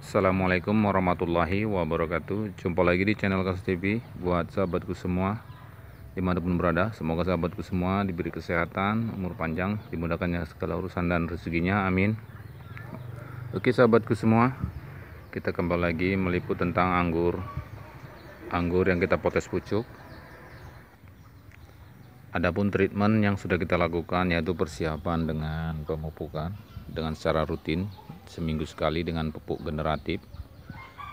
Assalamualaikum warahmatullahi wabarakatuh Jumpa lagi di channel Kasus TV Buat sahabatku semua Dimanapun berada Semoga sahabatku semua diberi kesehatan Umur panjang Dimudahkannya segala urusan dan rezekinya Amin Oke sahabatku semua Kita kembali lagi meliput tentang anggur Anggur yang kita potes pucuk Adapun treatment yang sudah kita lakukan yaitu persiapan dengan pemupukan dengan secara rutin seminggu sekali dengan pupuk generatif.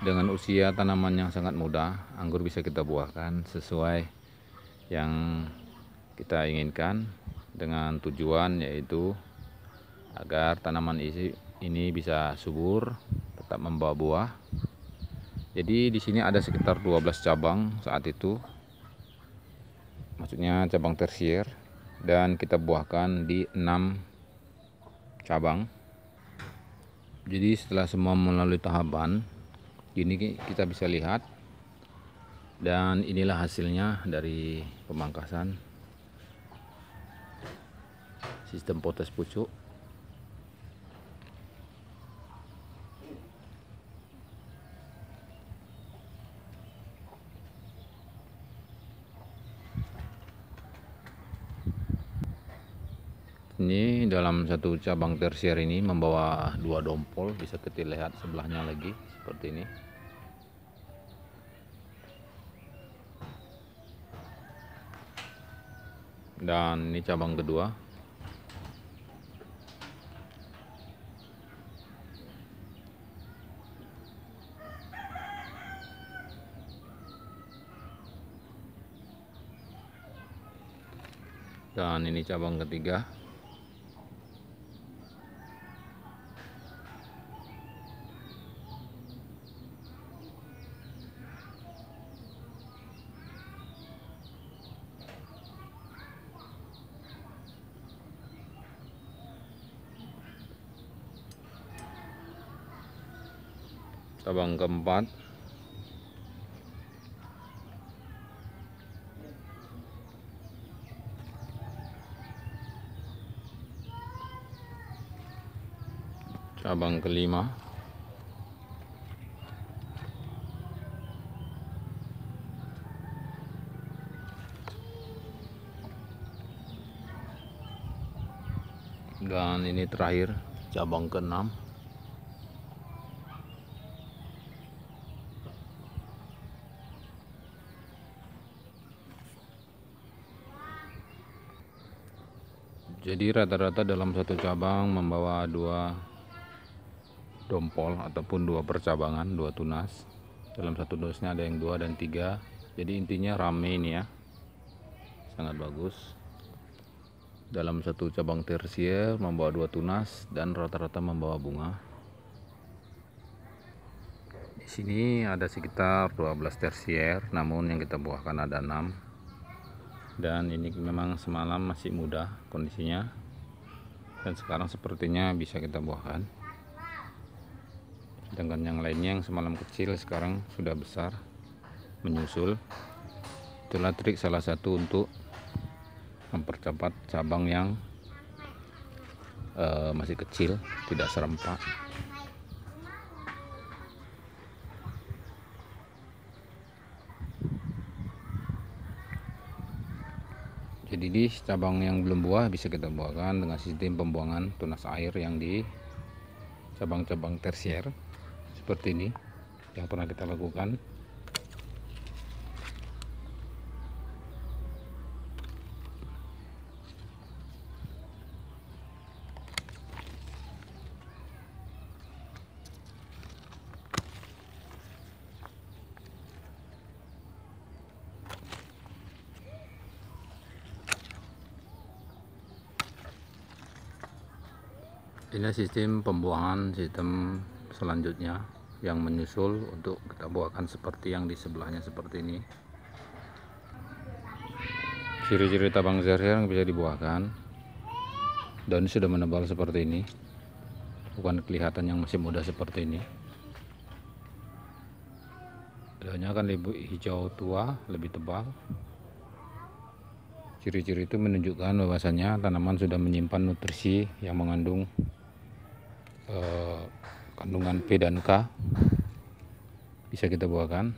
Dengan usia tanaman yang sangat muda, anggur bisa kita buahkan sesuai yang kita inginkan dengan tujuan yaitu agar tanaman ini bisa subur, tetap membawa buah. Jadi di sini ada sekitar 12 cabang saat itu maksudnya cabang tersier dan kita buahkan di 6 cabang jadi setelah semua melalui tahapan ini kita bisa lihat dan inilah hasilnya dari pemangkasan sistem potes pucuk ini dalam satu cabang tersier ini membawa dua dompol bisa kita lihat sebelahnya lagi seperti ini dan ini cabang kedua dan ini cabang ketiga cabang keempat cabang kelima dan ini terakhir cabang keenam jadi rata-rata dalam satu cabang membawa dua dompol ataupun dua percabangan dua tunas dalam satu dosnya ada yang dua dan tiga jadi intinya rame ini ya sangat bagus dalam satu cabang tersier membawa dua tunas dan rata-rata membawa bunga di sini ada sekitar 12 tersier namun yang kita buahkan ada 6 dan ini memang semalam masih mudah kondisinya dan sekarang sepertinya bisa kita buahkan Dengan yang lainnya yang semalam kecil sekarang sudah besar menyusul itulah trik salah satu untuk mempercepat cabang yang uh, masih kecil tidak serempak Jadi cabang yang belum buah bisa kita buahkan dengan sistem pembuangan tunas air yang di cabang-cabang tersier seperti ini yang pernah kita lakukan ini sistem pembuangan sistem selanjutnya yang menyusul untuk kita buahkan seperti yang di sebelahnya seperti ini ciri-ciri tabang zerher yang bisa dibuahkan daun sudah menebal seperti ini bukan kelihatan yang masih muda seperti ini daunnya akan lebih hijau tua lebih tebal ciri-ciri itu menunjukkan bahwasannya tanaman sudah menyimpan nutrisi yang mengandung Eh, kandungan P dan K bisa kita buahkan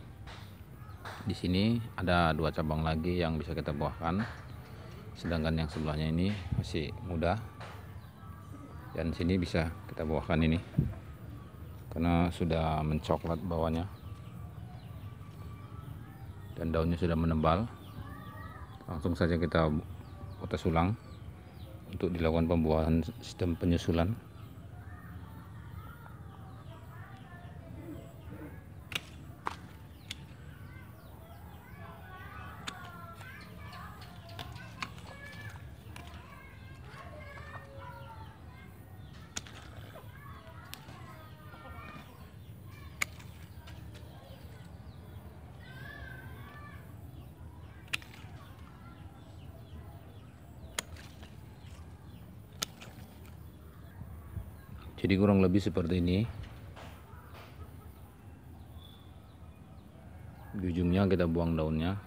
di sini ada dua cabang lagi yang bisa kita buahkan sedangkan yang sebelahnya ini masih muda dan sini bisa kita buahkan ini karena sudah mencoklat bawahnya dan daunnya sudah menebal langsung saja kita putus ulang untuk dilakukan pembuahan sistem penyusulan jadi kurang lebih seperti ini di ujungnya kita buang daunnya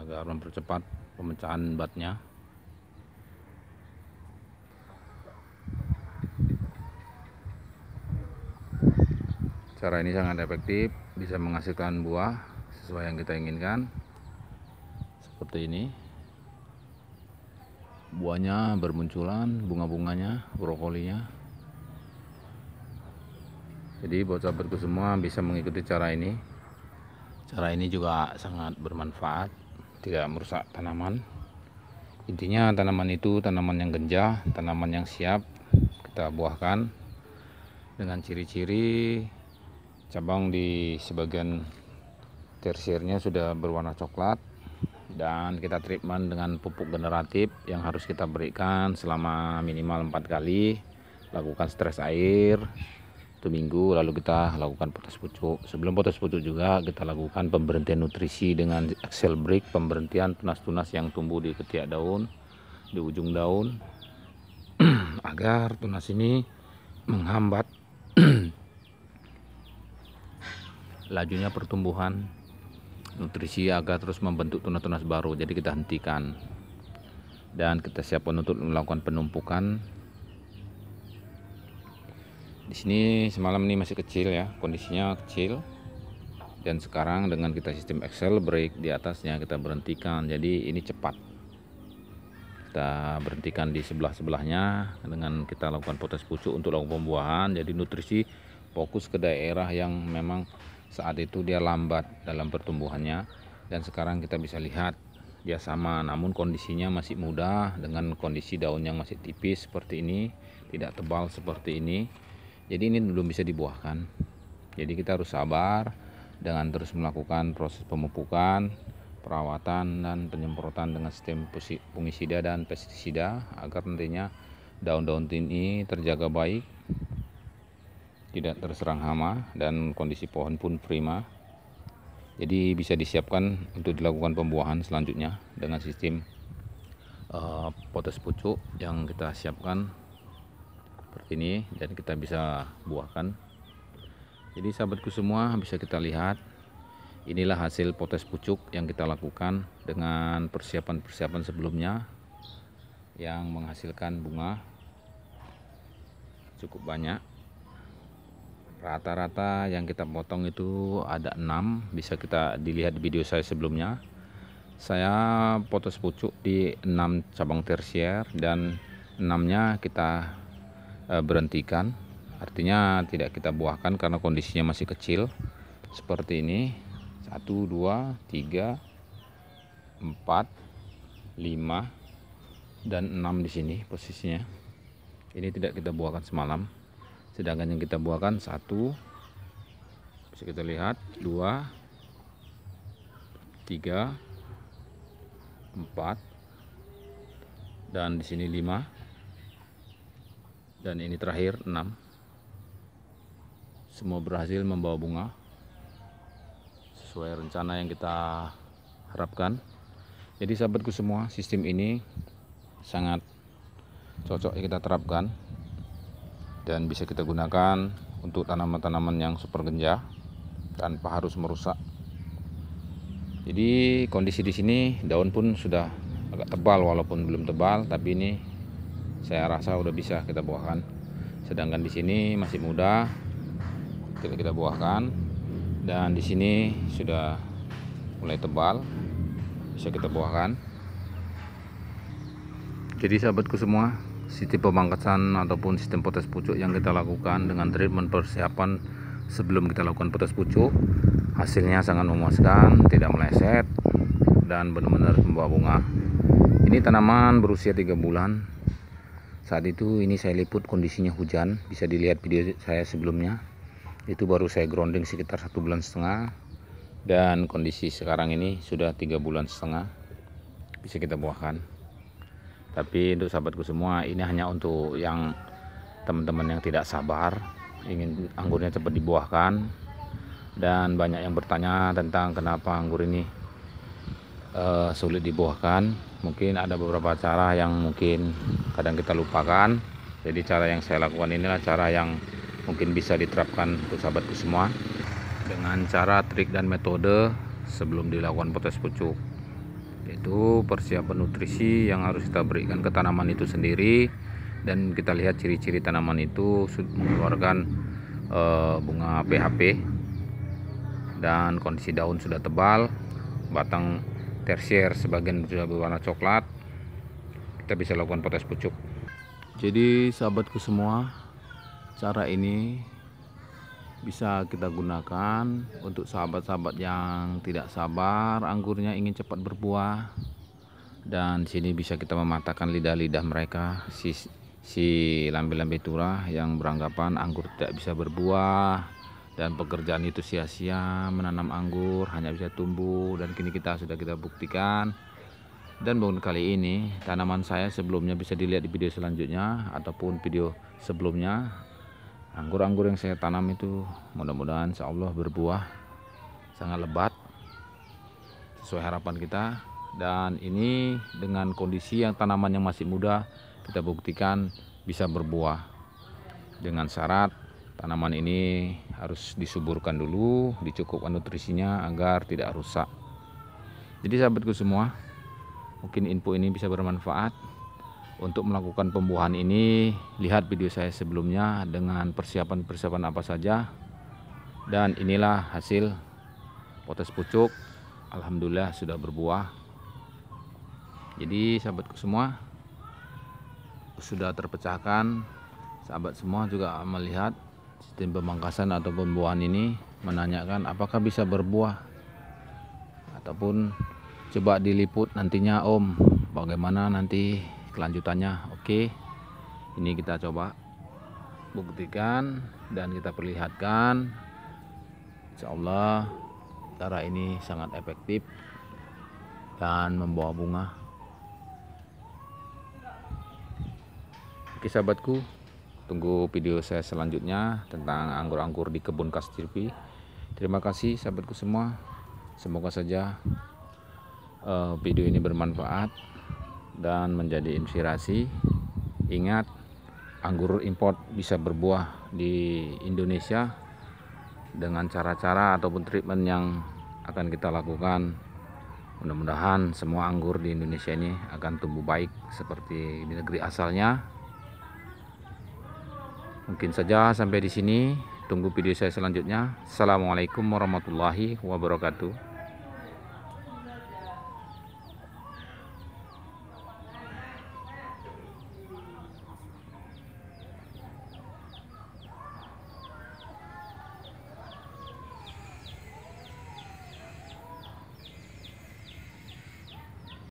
agar mempercepat pemecahan batnya cara ini sangat efektif bisa menghasilkan buah sesuai yang kita inginkan seperti ini buahnya bermunculan bunga-bunganya brokolinya jadi buat sahabatku semua bisa mengikuti cara ini cara ini juga sangat bermanfaat tidak merusak tanaman intinya tanaman itu tanaman yang genjah tanaman yang siap kita buahkan dengan ciri-ciri cabang di sebagian tersiernya sudah berwarna coklat dan kita treatment dengan pupuk generatif yang harus kita berikan selama minimal empat kali lakukan stres air satu minggu lalu kita lakukan potas pucuk sebelum potas pucuk juga kita lakukan pemberhentian nutrisi dengan excel break pemberhentian tunas-tunas yang tumbuh di ketiak daun di ujung daun agar tunas ini menghambat lajunya pertumbuhan nutrisi agar terus membentuk tunas-tunas baru jadi kita hentikan dan kita siap untuk melakukan penumpukan di sini semalam ini masih kecil ya kondisinya kecil dan sekarang dengan kita sistem Excel break di atasnya kita berhentikan jadi ini cepat kita berhentikan di sebelah-sebelahnya dengan kita lakukan potes pucuk untuk lakukan pembuahan jadi nutrisi fokus ke daerah yang memang saat itu dia lambat dalam pertumbuhannya dan sekarang kita bisa lihat dia sama namun kondisinya masih muda dengan kondisi daun yang masih tipis seperti ini tidak tebal seperti ini jadi ini belum bisa dibuahkan jadi kita harus sabar dengan terus melakukan proses pemupukan perawatan dan penyemprotan dengan sistem fungisida dan pestisida agar nantinya daun-daun ini terjaga baik tidak terserang hama dan kondisi pohon pun prima jadi bisa disiapkan untuk dilakukan pembuahan selanjutnya dengan sistem uh, potes pucuk yang kita siapkan seperti ini dan kita bisa buahkan jadi sahabatku semua bisa kita lihat inilah hasil potes pucuk yang kita lakukan dengan persiapan-persiapan sebelumnya yang menghasilkan bunga cukup banyak rata-rata yang kita potong itu ada enam. bisa kita dilihat di video saya sebelumnya saya potes pucuk di enam cabang tersier dan enamnya kita e, berhentikan artinya tidak kita buahkan karena kondisinya masih kecil seperti ini 1 2 3 4 5 dan 6 di sini posisinya ini tidak kita buahkan semalam sedangkan yang kita buahkan 1 bisa kita lihat 2 3 4 dan di sini 5 dan ini terakhir 6 semua berhasil membawa bunga sesuai rencana yang kita harapkan jadi sahabatku semua sistem ini sangat cocok kita terapkan dan bisa kita gunakan untuk tanaman-tanaman yang super genjah tanpa harus merusak jadi kondisi di sini daun pun sudah agak tebal walaupun belum tebal tapi ini saya rasa udah bisa kita buahkan sedangkan di sini masih muda kita kita buahkan dan di sini sudah mulai tebal bisa kita buahkan jadi sahabatku semua sistem pemangkasan ataupun sistem potes pucuk yang kita lakukan dengan treatment persiapan sebelum kita lakukan potes pucuk hasilnya sangat memuaskan tidak meleset dan benar-benar membawa bunga ini tanaman berusia 3 bulan saat itu ini saya liput kondisinya hujan bisa dilihat video saya sebelumnya itu baru saya grounding sekitar satu bulan setengah dan kondisi sekarang ini sudah tiga bulan setengah bisa kita buahkan tapi untuk sahabatku semua ini hanya untuk yang teman-teman yang tidak sabar ingin anggurnya cepat dibuahkan dan banyak yang bertanya tentang kenapa anggur ini uh, sulit dibuahkan mungkin ada beberapa cara yang mungkin kadang kita lupakan jadi cara yang saya lakukan inilah cara yang mungkin bisa diterapkan untuk sahabatku semua dengan cara trik dan metode sebelum dilakukan potes pucuk yaitu persiapan nutrisi yang harus kita berikan ke tanaman itu sendiri dan kita lihat ciri-ciri tanaman itu mengeluarkan e, bunga PHP dan kondisi daun sudah tebal batang tersier sebagian sudah berwarna coklat kita bisa lakukan potes pucuk jadi sahabatku semua cara ini bisa kita gunakan untuk sahabat-sahabat yang tidak sabar anggurnya ingin cepat berbuah dan sini bisa kita mematahkan lidah-lidah mereka si si lambe-lambe turah yang beranggapan anggur tidak bisa berbuah dan pekerjaan itu sia-sia menanam anggur hanya bisa tumbuh dan kini kita sudah kita buktikan dan bangun kali ini tanaman saya sebelumnya bisa dilihat di video selanjutnya ataupun video sebelumnya anggur-anggur yang saya tanam itu mudah-mudahan insya Allah berbuah sangat lebat sesuai harapan kita dan ini dengan kondisi yang tanaman yang masih muda kita buktikan bisa berbuah dengan syarat tanaman ini harus disuburkan dulu dicukupkan nutrisinya agar tidak rusak jadi sahabatku semua mungkin info ini bisa bermanfaat untuk melakukan pembuahan ini lihat video saya sebelumnya dengan persiapan-persiapan apa saja dan inilah hasil potes pucuk Alhamdulillah sudah berbuah jadi sahabatku semua sudah terpecahkan sahabat semua juga melihat tim pemangkasan ataupun pembuahan ini menanyakan apakah bisa berbuah ataupun coba diliput nantinya Om bagaimana nanti kelanjutannya. Oke. Ini kita coba buktikan dan kita perlihatkan. Insyaallah cara ini sangat efektif dan membawa bunga. Oke sahabatku, Tunggu video saya selanjutnya tentang anggur-anggur di kebun Kastirpi. Terima kasih sahabatku semua. Semoga saja uh, video ini bermanfaat dan menjadi inspirasi. Ingat, anggur import bisa berbuah di Indonesia dengan cara-cara ataupun treatment yang akan kita lakukan. Mudah-mudahan semua anggur di Indonesia ini akan tumbuh baik seperti di negeri asalnya Mungkin saja sampai di sini. Tunggu video saya selanjutnya. Assalamualaikum warahmatullahi wabarakatuh.